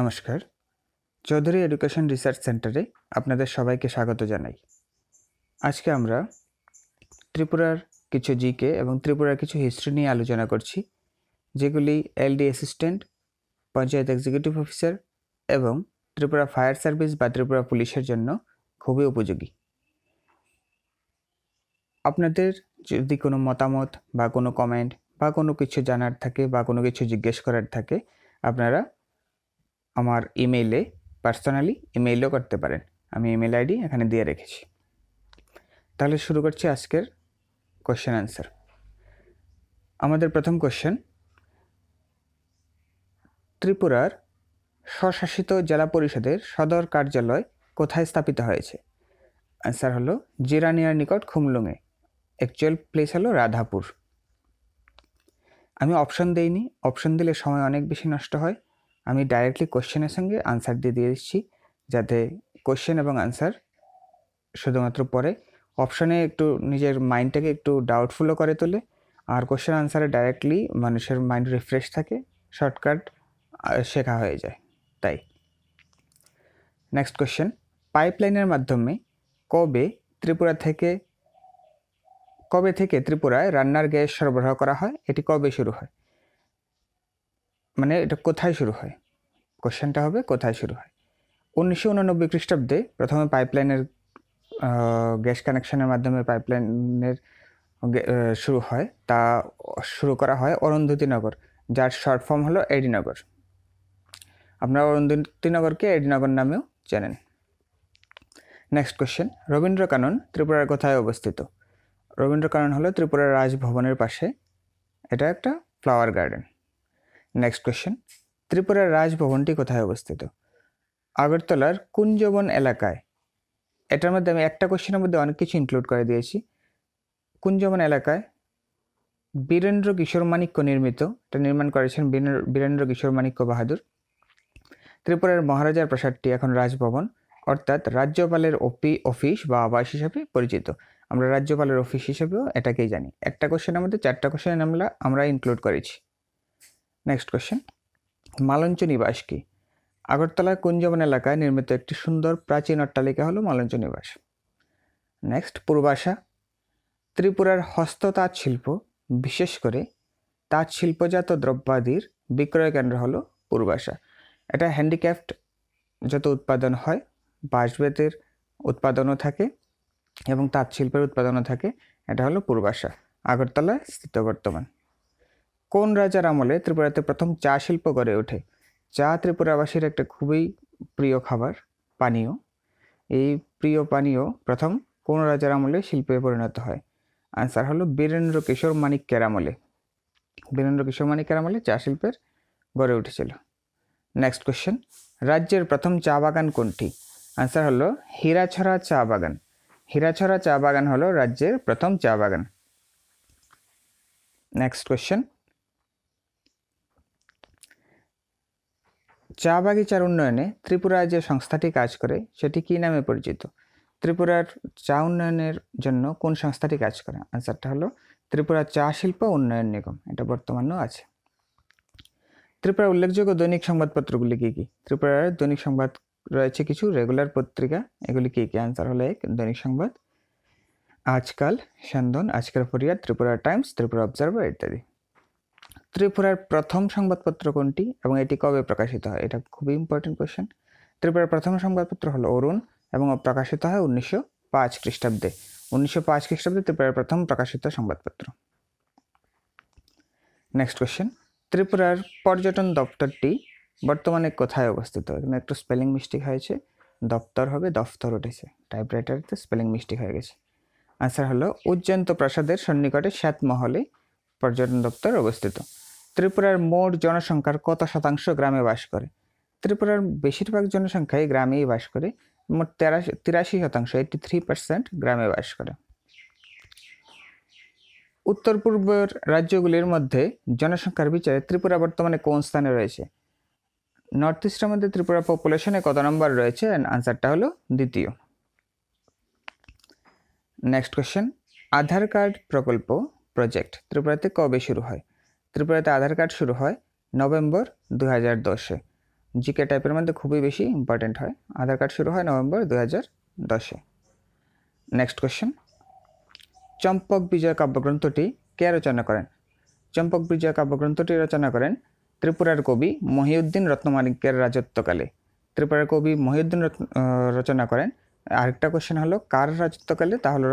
নমস্কার Chowdhury education research সেন্টারে আপনাদের সবাইকে স্বাগত জানাই আজকে আমরা ত্রিপুরার কিছু জিকে এবং ত্রিপুরার কিছু হিস্ট্রি নিয়ে আলোচনা করছি যেগুলি LD assistant panchayat executive officer এবং ত্রিপুরা ফায়ার সার্ভিস বা ত্রিপুরা পুলিশের জন্য খুবই উপযোগী আপনাদের যদি কোনো মতামত বা কোনো কমেন্ট বা কোনো কিছু জানার থাকে বা কোনো কিছু জিজ্ঞেস করার থাকে আপনারা আমার ইমেইলে পার্সোনালি ইমেইলও করতে পারেন আমি ইমেল আইডি এখানে দিয়ে রেখেছি তাহলে শুরু করছি আজকের কোশ্চেন অ্যান্সার আমাদের প্রথম কোশ্চেন ত্রিপুরার স্বশাসিত জেলা পরিষদের সদর কার্যালয় কোথায় স্থাপিত হয়েছে অ্যান্সার হলো জিরানিয়ার নিকট খুমলুঙে অ্যাকচুয়াল প্লেস হলো রাধাপুর আমি অপশন দেইনি অপশন দিলে সময় অনেক বেশি নষ্ট হয় আমি ডাইরেক্টলি কোশ্চেনের সঙ্গে আনসার দিয়ে দিয়ে দিচ্ছি যাতে কোশ্চেন এবং আনসার শুধুমাত্র পরে অপশানে একটু নিজের মাইন্ডটাকে একটু ডাউটফুলও করে তোলে আর কোশ্চেন আনসারে ডাইরেক্টলি মানুষের মাইন্ড রিফ্রেশ থাকে শর্টকাট শেখা হয়ে যায় তাই নেক্সট কোশ্চেন পাইপলাইনের মাধ্যমে কবে ত্রিপুরা থেকে কবে থেকে ত্রিপুরায় রান্নার গ্যাস সরবরাহ করা হয় এটি কবে শুরু হয় মানে এটা কোথায় শুরু হয় কোশ্চেনটা হবে কোথায় শুরু হয় উনিশশো উনানব্বই খ্রিস্টাব্দে প্রথমে পাইপলাইনের গ্যাস কানেকশনের মাধ্যমে পাইপলাইনের শুরু হয় তা শুরু করা হয় নগর যার শর্ট ফর্ম হলো এডিনগর আপনারা নগরকে এডিনগর নামেও জানেন নেক্সট কোশ্চেন রবীন্দ্রকানন ত্রিপুরার কোথায় অবস্থিত রবীন্দ্রকানন হলো ত্রিপুরার রাজভবনের পাশে এটা একটা ফ্লাওয়ার গার্ডেন নেক্সট কোয়েশ্চেন ত্রিপুরার রাজভবনটি কোথায় অবস্থিত আগরতলার কুঞ্জবন এলাকায় এটার মধ্যে আমি একটা কোয়েশ্চেনের মধ্যে অনেক কিছু ইনক্লুড করে দিয়েছি কুঞ্জবন এলাকায় বীরেন্দ্র কিশোর মাণিক্য নির্মিত এটা নির্মাণ করেছেন বীরেন্দ্র কিশোর মাণিক্য বাহাদুর ত্রিপুরার মহারাজার প্রাসাদটি এখন রাজভবন অর্থাৎ রাজ্যপালের অপি অফিস বা আবাস হিসাবে পরিচিত আমরা রাজ্যপালের অফিস হিসেবেও এটাকেই জানি একটা কোশ্চেনের মধ্যে চারটা কোশ্চেন আমরা আমরা ইনক্লুড করেছি নেক্সট কোয়েশ্চেন মালঞ্চ নিবাস কি আগরতলার কুঞ্জবন এলাকায় নির্মিত একটি সুন্দর প্রাচীন অট্টালিকা হলো মালঞ্চ নিবাস নেক্সট পূর্বাশা ত্রিপুরার হস্ততাঁত শিল্প বিশেষ করে তাঁত শিল্পজাত দ্রব্যাদির বিক্রয় কেন্দ্র হলো পূর্বাশা এটা হ্যান্ডিক্যাফ্ট যত উৎপাদন হয় বাঁশবেতের উৎপাদনও থাকে এবং তাঁত শিল্পের উৎপাদনও থাকে এটা হলো পূর্বাশা আগরতলায় স্থিত বর্তমান কোন রাজার আমলে ত্রিপুরাতে প্রথম চা শিল্প গড়ে ওঠে চা ত্রিপুরাবাসীর একটা খুবই প্রিয় খাবার পানীয় এই প্রিয় পানীয় প্রথম কোন রাজার আমলে শিল্পে পরিণত হয় আনসার হলো বীরেন্দ্র কিশোর মানিক্যের আমলে বীরেন্দ্র কিশোর মানিক্যের আমলে চা শিল্পের গড়ে উঠেছিল নেক্সট কোয়েশ্চেন রাজ্যের প্রথম চা বাগান কোনটি আনসার হলো হীরাছড়া চা বাগান হীরাছড়া চা বাগান হলো রাজ্যের প্রথম চা বাগান নেক্সট কোয়েশ্চেন চা বাগিচার উন্নয়নে ত্রিপুরা যে সংস্থাটি কাজ করে সেটি কী নামে পরিচিত ত্রিপুরার চা উন্নয়নের জন্য কোন সংস্থাটি কাজ করে আনসারটা হলো ত্রিপুরা চা শিল্প উন্নয়ন নিগম এটা বর্তমানেও আছে ত্রিপুরার উল্লেখযোগ্য দৈনিক সংবাদপত্রগুলি কী কী ত্রিপুরার দৈনিক সংবাদ রয়েছে কিছু রেগুলার পত্রিকা এগুলি কী কী আনসার হলো এক দৈনিক সংবাদ আজকাল সন্দন আজকের ফরিয়া ত্রিপুরা টাইমস ত্রিপুরা অবজারভার ইত্যাদি ত্রিপুরার প্রথম সংবাদপত্র কোনটি এবং এটি কবে প্রকাশিত হয় এটা খুবই ইম্পর্টেন্ট কোয়েশ্চেন ত্রিপুরার প্রথম সংবাদপত্র হলো অরুণ এবং প্রকাশিত হয় উনিশশো পাঁচ খ্রিস্টাব্দে উনিশশো পাঁচ খ্রিস্টাব্দে ত্রিপুরার প্রথম প্রকাশিত সংবাদপত্র নেক্সট কোয়েশ্চেন ত্রিপুরার পর্যটন দপ্তরটি বর্তমানে কোথায় অবস্থিত এখানে একটু স্পেলিং মিস্টেক হয়েছে দপ্তর হবে দফতর উঠেছে টাইপ রাইটারতে স্পেলিং মিস্টেক হয়ে গেছে আনসার হলো উজ্জয়ন্ত প্রাসাদের সন্নিকটে সাত মহলে পর্যটন দপ্তর অবস্থিত ত্রিপুরার মোট জনসংখ্যার কত শতাংশ গ্রামে বাস করে ত্রিপুরার বেশিরভাগ জনসংখ্যাই গ্রামেই বাস করে মোট তেরাশি তিরাশি শতাংশ এইটি থ্রি পার্সেন্ট গ্রামে বাস করে উত্তর পূর্বের রাজ্যগুলির মধ্যে জনসংখ্যার বিচারে ত্রিপুরা বর্তমানে কোন স্থানে রয়েছে নর্থ ইস্টের মধ্যে ত্রিপুরা পপুলেশনে কত নম্বর রয়েছে আনসারটা হলো দ্বিতীয় নেক্সট কোয়েশ্চেন আধার কার্ড প্রকল্প প্রজেক্ট ত্রিপুরাতে কবে শুরু হয় ত্রিপুরাতে আধার কার্ড শুরু হয় নভেম্বর দু হাজার দশে জিকে টাইপের মধ্যে খুবই বেশি ইম্পর্টেন্ট হয় আধার কার্ড শুরু হয় নভেম্বর দু হাজার দশে নেক্সট কোশ্চেন চম্পক বিজয় কাব্যগ্রন্থটি কে রচনা করেন চম্পক বিজয় কাব্যগ্রন্থটি রচনা করেন ত্রিপুরার কবি মহিউদ্দিন রত্নমাণিক্যের রাজত্বকালে ত্রিপুরার কবি মহিউদ্দিন রচনা করেন আরেকটা কোশ্চেন হলো কার রাজত্বকালে তা হলো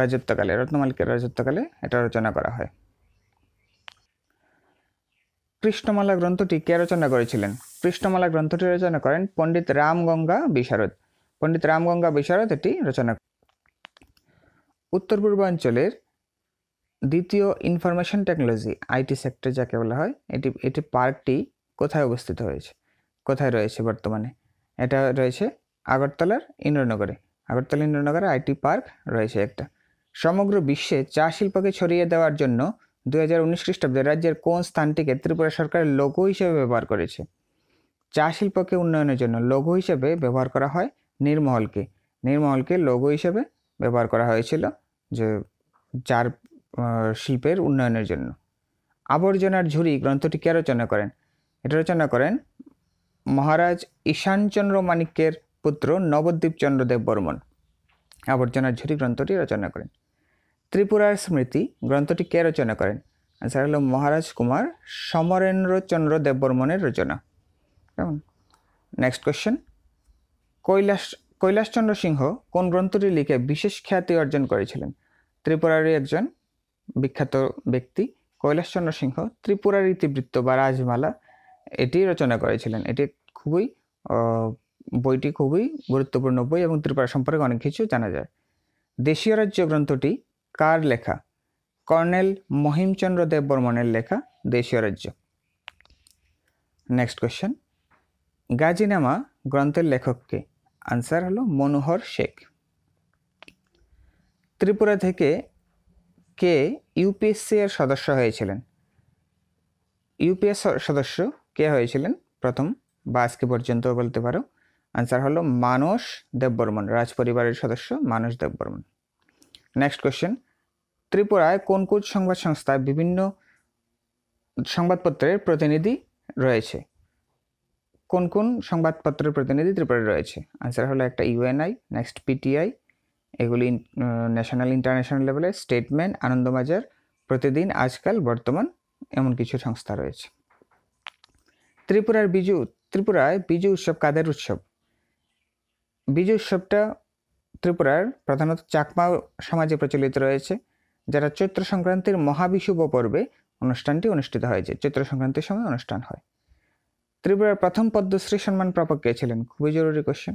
রাজত্বকালে রত্নমালিকের রাজত্বকালে এটা রচনা করা হয় কৃষ্ণমালা গ্রন্থটি কে রচনা করেছিলেন কৃষ্ণমালা গ্রন্থটি রচনা করেন পণ্ডিত রামগঙ্গা বিশারদ পণ্ডিত রামগঙ্গা বিশারদ এটি রচনা উত্তর পূর্বাঞ্চলের দ্বিতীয় ইনফরমেশন টেকনোলজি আইটি সেক্টর যাকে বলা হয় এটি এটি পার্কটি কোথায় অবস্থিত হয়েছে কোথায় রয়েছে বর্তমানে এটা রয়েছে আগরতলার ইন্দ্রনগরে আগরতলা ইন্দ্রনগরে আইটি পার্ক রয়েছে একটা সমগ্র বিশ্বে চা শিল্পকে ছড়িয়ে দেওয়ার জন্য দু খ্রিস্টাব্দে রাজ্যের কোন স্থানটিকে ত্রিপুরা সরকার লঘু হিসেবে ব্যবহার করেছে চা শিল্পকে উন্নয়নের জন্য লঘু হিসেবে ব্যবহার করা হয় নির্মহলকে নির্মহলকে লঘু হিসেবে ব্যবহার করা হয়েছিল যে চার শিল্পের উন্নয়নের জন্য আবর্জনার ঝুড়ি গ্রন্থটি কে রচনা করেন এটা রচনা করেন মহারাজ ঈশানচন্দ্র মানিক্যের পুত্র নবদ্বীপ দেব বর্মন আবর্জনার ঝুড়ি গ্রন্থটি রচনা করেন ত্রিপুরার স্মৃতি গ্রন্থটি কে রচনা করেন আনসার হলো মহারাজ কুমার সমরেন্দ্রচন্দ্র দেববর্মনের রচনা কেমন নেক্সট কোয়েশ্চেন কৈলাস কৈলাসচন্দ্র সিংহ কোন গ্রন্থটি লিখে বিশেষ খ্যাতি অর্জন করেছিলেন ত্রিপুরারই একজন বিখ্যাত ব্যক্তি কৈলাসচন্দ্র সিংহ ত্রিপুরার ইতিবৃত্ত বা রাজমালা এটি রচনা করেছিলেন এটি খুবই বইটি খুবই গুরুত্বপূর্ণ বই এবং ত্রিপুরা সম্পর্কে অনেক কিছু জানা যায় দেশীয় রাজ্য গ্রন্থটি কার লেখা কর্নেল মহিমচন্দ্র দেববর্মনের লেখা দেশীয় রাজ্য নেক্সট কোয়েশ্চেন গাজীনামা গ্রন্থের লেখককে আনসার হলো মনোহর শেখ ত্রিপুরা থেকে কে ইউপিএসসি এর সদস্য হয়েছিলেন ইউপিএস সদস্য কে হয়েছিলেন প্রথম বা আজকে পর্যন্ত বলতে পারো আনসার হলো মানস দেববর্মন রাজ পরিবারের সদস্য মানস দেববর্মন নেক্সট কোয়েশ্চেন ত্রিপুরায় কোন কোন সংবাদ সংস্থা বিভিন্ন সংবাদপত্রের প্রতিনিধি রয়েছে কোন কোন সংবাদপত্রের প্রতিনিধি ত্রিপুরায় রয়েছে আনসার হলো একটা ইউএনআই নেক্সট পিটিআই এগুলি ন্যাশনাল ইন্টারন্যাশনাল লেভেলে স্টেটমেন্ট আনন্দবাজার প্রতিদিন আজকাল বর্তমান এমন কিছু সংস্থা রয়েছে ত্রিপুরার বিজু ত্রিপুরায় বিজু উৎসব কাদের উৎসব বিজু উৎসবটা ত্রিপুরার প্রধানত চাকমা সমাজে প্রচলিত রয়েছে যারা চৈত্র সংক্রান্তির মহাবিষুব পর্বে অনুষ্ঠানটি অনুষ্ঠিত হয় যে চৈত্র সংক্রান্তির সময় অনুষ্ঠান হয় ত্রিপুরার প্রথম পদ্মশ্রী সম্মান প্রাপক কে ছিলেন খুবই জরুরি কোশ্চেন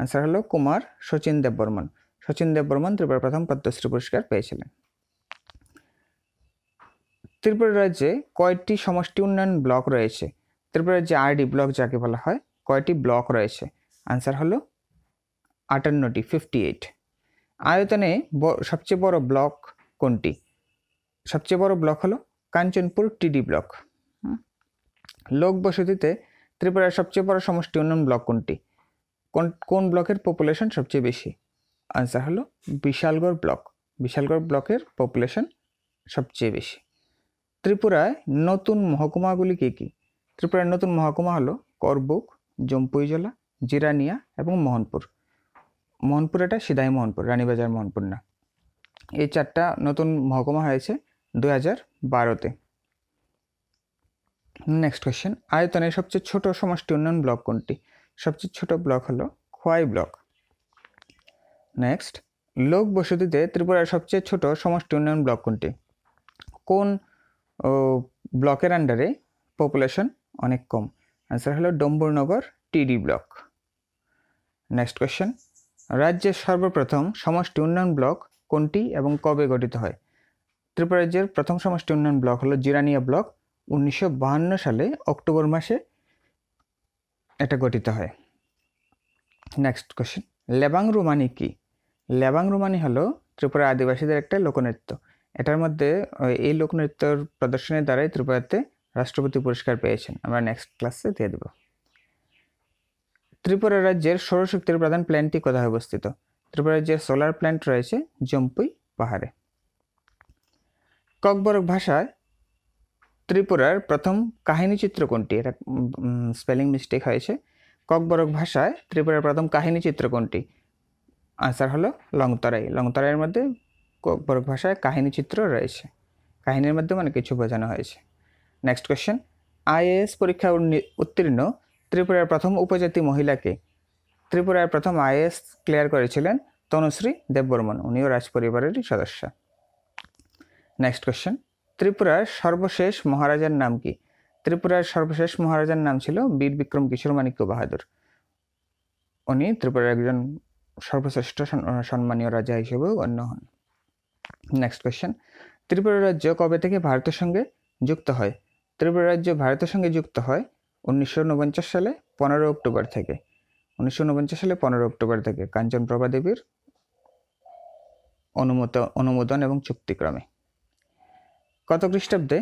আনসার হলো কুমার শচীন দেববর্মন শচীন দেববর্মন ত্রিপুরার প্রথম পদ্মশ্রী পুরস্কার পেয়েছিলেন ত্রিপুরা রাজ্যে কয়েকটি সমষ্টি উন্নয়ন ব্লক রয়েছে ত্রিপুরা রাজ্যে আরডি ব্লক যাকে বলা হয় কয়টি ব্লক রয়েছে আনসার হলো আটান্নটি ফিফটি এইট আয়তনে সবচেয়ে বড় ব্লক কোনটি সবচেয়ে বড় ব্লক হলো কাঞ্চনপুর টিডি ব্লক লোক বসতিতে ত্রিপুরার সবচেয়ে বড় সমষ্টি উন্নয়ন ব্লক কোনটি কোন কোন ব্লকের পপুলেশন সবচেয়ে বেশি আনসার হলো বিশালগড় ব্লক বিশালগড় ব্লকের পপুলেশন সবচেয়ে বেশি ত্রিপুরায় নতুন মহকুমাগুলি কী কী ত্রিপুরার নতুন মহকুমা হলো করবুক জম্পুইজলা জিরানিয়া এবং মোহনপুর মোহনপুর এটা সিদাই মোহনপুর রানীবাজার মোহনপুর না এই চারটা নতুন মহকুমা হয়েছে দু হাজার বারোতে নেক্সট কোয়েশ্চেন আয়তনের সবচেয়ে ছোট সমষ্টি উন্নয়ন ব্লক কোনটি সবচেয়ে ছোট ব্লক হলো খোয়াই ব্লক নেক্সট লোক বসতিতে ত্রিপুরার সবচেয়ে ছোট সমষ্টি উন্নয়ন ব্লক কোনটি কোন ব্লকের আন্ডারে পপুলেশন অনেক কম অ্যান্সার হলো ডম্বরনগর টিডি ব্লক নেক্সট কোয়েশ্চেন রাজ্যের সর্বপ্রথম সমষ্টি উন্নয়ন ব্লক কোনটি এবং কবে গঠিত হয় ত্রিপুরা রাজ্যের প্রথম সমষ্টি উন্নয়ন ব্লক হলো জিরানিয়া ব্লক উনিশশো সালে অক্টোবর মাসে এটা গঠিত হয় নেক্সট কোয়েশ্চেন লেবাং রুমানি কি লেবাং রুমানি হলো ত্রিপুরা আদিবাসীদের একটা লোকনৃত্য এটার মধ্যে এই লোকনৃত্যর প্রদর্শনের দ্বারাই ত্রিপুরাতে রাষ্ট্রপতি পুরস্কার পেয়েছেন আমরা নেক্সট ক্লাসে দিয়ে দেব ত্রিপুরা রাজ্যের সৌরশক্তির প্রধান প্ল্যান্টটি কোথায় অবস্থিত ত্রিপুরার যে সোলার প্ল্যান্ট রয়েছে জম্পুই পাহাড়ে ককবরক ভাষায় ত্রিপুরার প্রথম কাহিনী চিত্র কোনটি এটা স্পেলিং মিস্টেক হয়েছে ককবরক ভাষায় ত্রিপুরার প্রথম কাহিনী চিত্র কোনটি আনসার হলো লংতরাই লংতরাইয়ের মধ্যে ককবরক ভাষায় কাহিনী চিত্র রয়েছে কাহিনীর মধ্যে অনেক মানে কিছু বোঝানো হয়েছে নেক্সট কোয়েশ্চেন আইএএস পরীক্ষা উত্তীর্ণ ত্রিপুরার প্রথম উপজাতি মহিলাকে ত্রিপুরার প্রথম আইএস ক্লিয়ার করেছিলেন তনুশ্রী দেববর্মন উনিও রাজ পরিবারেরই সদস্য নেক্সট কোয়েশ্চেন ত্রিপুরার সর্বশেষ মহারাজার নাম কি ত্রিপুরার সর্বশেষ মহারাজার নাম ছিল বীর বিক্রম কিশোর মানিক্য বাহাদুর উনি ত্রিপুরার একজন সর্বশ্রেষ্ঠ সম্মানীয় রাজা হিসেবেও গণ্য হন নেক্সট কোয়েশ্চেন ত্রিপুরা রাজ্য কবে থেকে ভারতের সঙ্গে যুক্ত হয় ত্রিপুরা রাজ্য ভারতের সঙ্গে যুক্ত হয় উনিশশো সালে পনেরো অক্টোবর থেকে উনিশশো সালে পনেরো অক্টোবর থেকে কাঞ্চনপ্রভা দেবীর অনুমোদ অনুমোদন এবং চুক্তিক্রমে কত খ্রিস্টাব্দে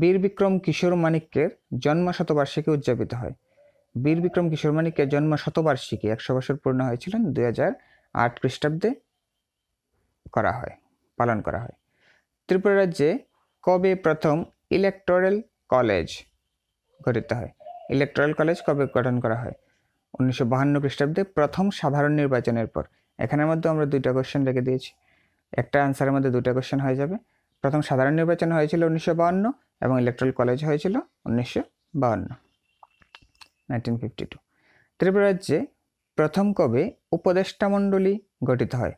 বীর বিক্রম কিশোর মানিক্যের জন্ম শতবার্ষিকী উদযাপিত হয় বীর বিক্রম কিশোর মানিক্যের জন্ম শতবার্ষিকী একশো বছর পূর্ণ হয়েছিলেন দুই হাজার আট খ্রিস্টাব্দে করা হয় পালন করা হয় ত্রিপুরা রাজ্যে কবে প্রথম ইলেকটোরাল কলেজ গঠিত হয় ইলেকটোরাল কলেজ কবে গঠন করা হয় উনিশশো বাহান্ন খ্রিস্টাব্দে প্রথম সাধারণ নির্বাচনের পর এখানের মধ্যে আমরা দুইটা কোয়েশ্চেন রেখে দিয়েছি একটা অ্যান্সারের মধ্যে দুইটা কোয়েশ্চেন হয়ে যাবে প্রথম সাধারণ নির্বাচন হয়েছিল উনিশশো বাহান্ন এবং ইলেকট্রাল কলেজ হয়েছিল উনিশশো বাহান্ন নাইনটিন ফিফটি টু ত্রিপুরা রাজ্যে প্রথম কবে উপদেষ্টা মণ্ডলী গঠিত হয়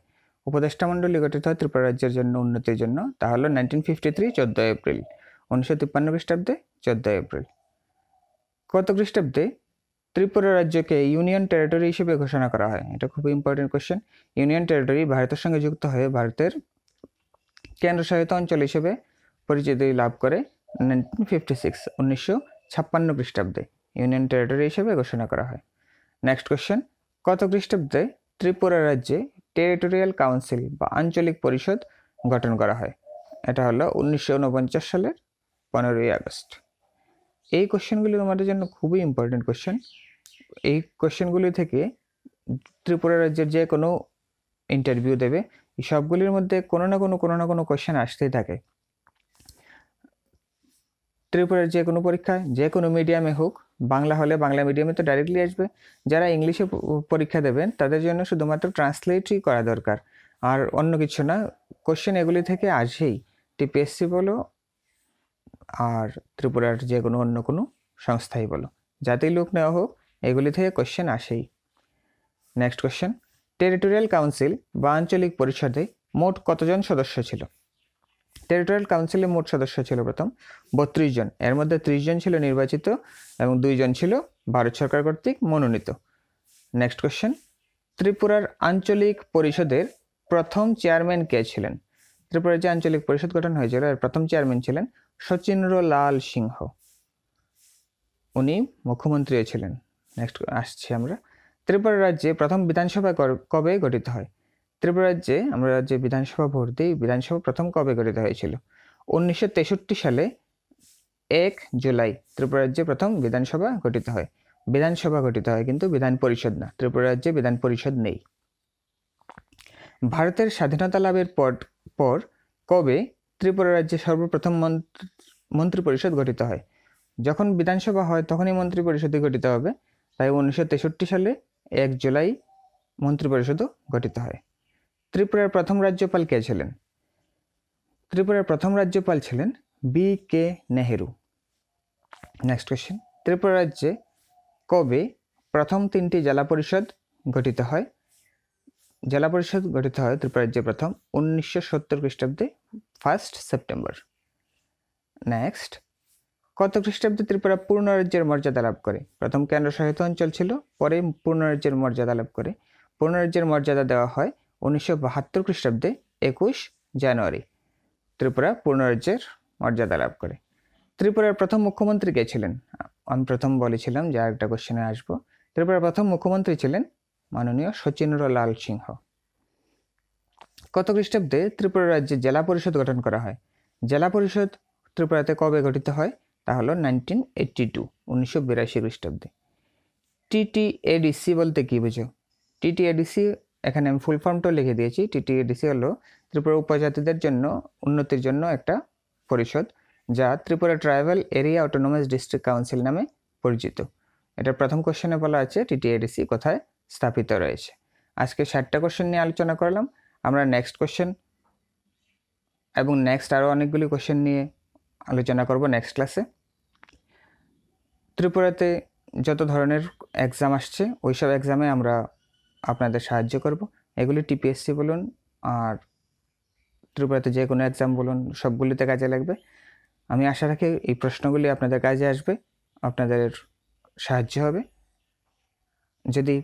উপদেষ্টা মণ্ডলী গঠিত হয় ত্রিপুরা রাজ্যের জন্য উন্নতির জন্য তা হলো নাইনটিন ফিফটি থ্রি চোদ্দোই এপ্রিল উনিশশো তিপ্পান্ন খ্রিস্টাব্দে চোদ্দোই এপ্রিল কত খ্রিস্টাব্দে ত্রিপুরা রাজ্যকে ইউনিয়ন টেরিটরি হিসেবে ঘোষণা করা হয় এটা খুব ইম্পর্টেন্ট কোয়েশ্চেন ইউনিয়ন টেরিটরি ভারতের সঙ্গে যুক্ত হয়ে ভারতের কেন্দ্রশাসিত অঞ্চল হিসেবে পরিচিতি লাভ করে নাইনটিন ফিফটি সিক্স উনিশশো ছাপ্পান্ন খ্রিস্টাব্দে ইউনিয়ন টেরিটরি হিসেবে ঘোষণা করা হয় নেক্সট কোয়েশ্চেন কত খ্রিস্টাব্দে ত্রিপুরা রাজ্যে টেরিটোরিয়াল কাউন্সিল বা আঞ্চলিক পরিষদ গঠন করা হয় এটা হলো উনিশশো সালের পনেরোই আগস্ট এই কোশ্চেনগুলি তোমাদের জন্য খুবই ইম্পর্টেন্ট কোশ্চেন এই কোশ্চেনগুলি থেকে ত্রিপুরা রাজ্যের যে কোনো ইন্টারভিউ দেবে সবগুলির মধ্যে কোনো না কোনো কোনো না কোনো কোশ্চেন আসতেই থাকে ত্রিপুরার যে কোনো পরীক্ষায় যে কোনো মিডিয়ামে হোক বাংলা হলে বাংলা মিডিয়ামে তো ডাইরেক্টলি আসবে যারা ইংলিশে পরীক্ষা দেবেন তাদের জন্য শুধুমাত্র ট্রান্সলেটই করা দরকার আর অন্য কিছু না কোশ্চেন এগুলি থেকে আসেই টিপিএসসি বলো আর ত্রিপুরার যে কোনো অন্য কোনো সংস্থাই বলো যাতেই লোক নেওয়া হোক এগুলি থেকে কোশ্চেন আসেই নেক্সট কোশ্চেন টেরিটোরিয়াল কাউন্সিল বা আঞ্চলিক পরিষদে মোট কতজন সদস্য ছিল টেরিটোরিয়াল কাউন্সিলে মোট সদস্য ছিল প্রথম বত্রিশ জন এর মধ্যে ত্রিশ জন ছিল নির্বাচিত এবং দুইজন ছিল ভারত সরকার কর্তৃক মনোনীত নেক্সট কোশ্চেন ত্রিপুরার আঞ্চলিক পরিষদের প্রথম চেয়ারম্যান কে ছিলেন ত্রিপুরার যে আঞ্চলিক পরিষদ গঠন হয়েছিল এর প্রথম চেয়ারম্যান ছিলেন লাল সিংহ উনি মুখ্যমন্ত্রীও ছিলেন নেক্সট আসছি আমরা ত্রিপুরা রাজ্যে প্রথম বিধানসভা কবে গঠিত হয় ত্রিপুরা রাজ্যে আমরা রাজ্যে বিধানসভা ভোট দিই বিধানসভা প্রথম কবে গঠিত হয়েছিল উনিশশো তেষট্টি সালে এক জুলাই ত্রিপুরা রাজ্যে প্রথম বিধানসভা গঠিত হয় বিধানসভা গঠিত হয় কিন্তু বিধান পরিষদ না ত্রিপুরা রাজ্যে বিধান পরিষদ নেই ভারতের স্বাধীনতা লাভের পর পর কবে ত্রিপুরা রাজ্যে সর্বপ্রথম মন্ত্রী পরিষদ গঠিত হয় যখন বিধানসভা হয় তখনই মন্ত্রী পরিষদই গঠিত হবে তাই উনিশশো তেষট্টি সালে এক জুলাই মন্ত্রী পরিষদও গঠিত হয় ত্রিপুরার প্রথম রাজ্যপাল কে ছিলেন ত্রিপুরার প্রথম রাজ্যপাল ছিলেন B K Nehru next question Tripura রাজ্যে কবে প্রথম তিনটি জেলা পরিষদ গঠিত হয় জেলা পরিষদ গঠিত হয় ত্রিপুরা রাজ্যে প্রথম উনিশশো সত্তর খ্রিস্টাব্দে ফার্স্ট সেপ্টেম্বর নেক্সট কত খ্রিস্টাব্দে ত্রিপুরা পূর্ণ রাজ্যের মর্যাদা লাভ করে প্রথম কেন্দ্রশাসিত অঞ্চল ছিল পরে পূর্ণ রাজ্যের মর্যাদা লাভ করে পূর্ণ রাজ্যের মর্যাদা দেওয়া হয় উনিশশো বাহাত্তর খ্রিস্টাব্দে একুশ জানুয়ারি ত্রিপুরা পূর্ণ রাজ্যের মর্যাদা লাভ করে ত্রিপুরার প্রথম মুখ্যমন্ত্রী কে ছিলেন আমি প্রথম বলেছিলাম যে আরেকটা কোশ্চেনে আসবো ত্রিপুরার প্রথম মুখ্যমন্ত্রী ছিলেন মাননীয় সচিন্দ্রলাল সিংহ কত খ্রিস্টাব্দে ত্রিপুরা রাজ্যে জেলা পরিষদ গঠন করা হয় জেলা পরিষদ ত্রিপুরাতে কবে গঠিত হয় তা হলো নাইনটিন এইট্টি টু উনিশশো বিরাশি খ্রিস্টাব্দে টিটিএডিসি বলতে কী বুঝো টিটিএডিসি এখানে আমি ফুল ফর্মটাও লিখে দিয়েছি টিটিএডিসি হলো ত্রিপুরা উপজাতিদের জন্য উন্নতির জন্য একটা পরিষদ যা Tripura tribal area autonomous district council নামে পরিচিত এটা প্রথম কোশ্চেনে বলা আছে টিটিএডিসি কোথায় স্থাপিত রয়েছে আজকে ষাটটা কোশ্চেন নিয়ে আলোচনা করলাম আমরা নেক্সট কোশ্চেন এবং নেক্সট আরও অনেকগুলি কোশ্চেন নিয়ে আলোচনা করব নেক্সট ক্লাসে ত্রিপুরাতে যত ধরনের এক্সাম আসছে ওই সব এক্সামে আমরা আপনাদের সাহায্য করব এগুলি টিপিএসসি বলুন আর ত্রিপুরাতে যে কোনো এক্সাম বলুন সবগুলিতে কাজে লাগবে আমি আশা রাখি এই প্রশ্নগুলি আপনাদের কাজে আসবে আপনাদের সাহায্য হবে যদি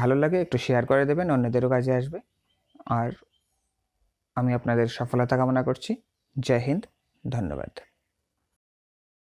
ভালো লাগে একটু শেয়ার করে দেবেন অন্যদেরও কাজে আসবে আর আমি আপনাদের সফলতা কামনা করছি জয় হিন্দ ধন্যবাদ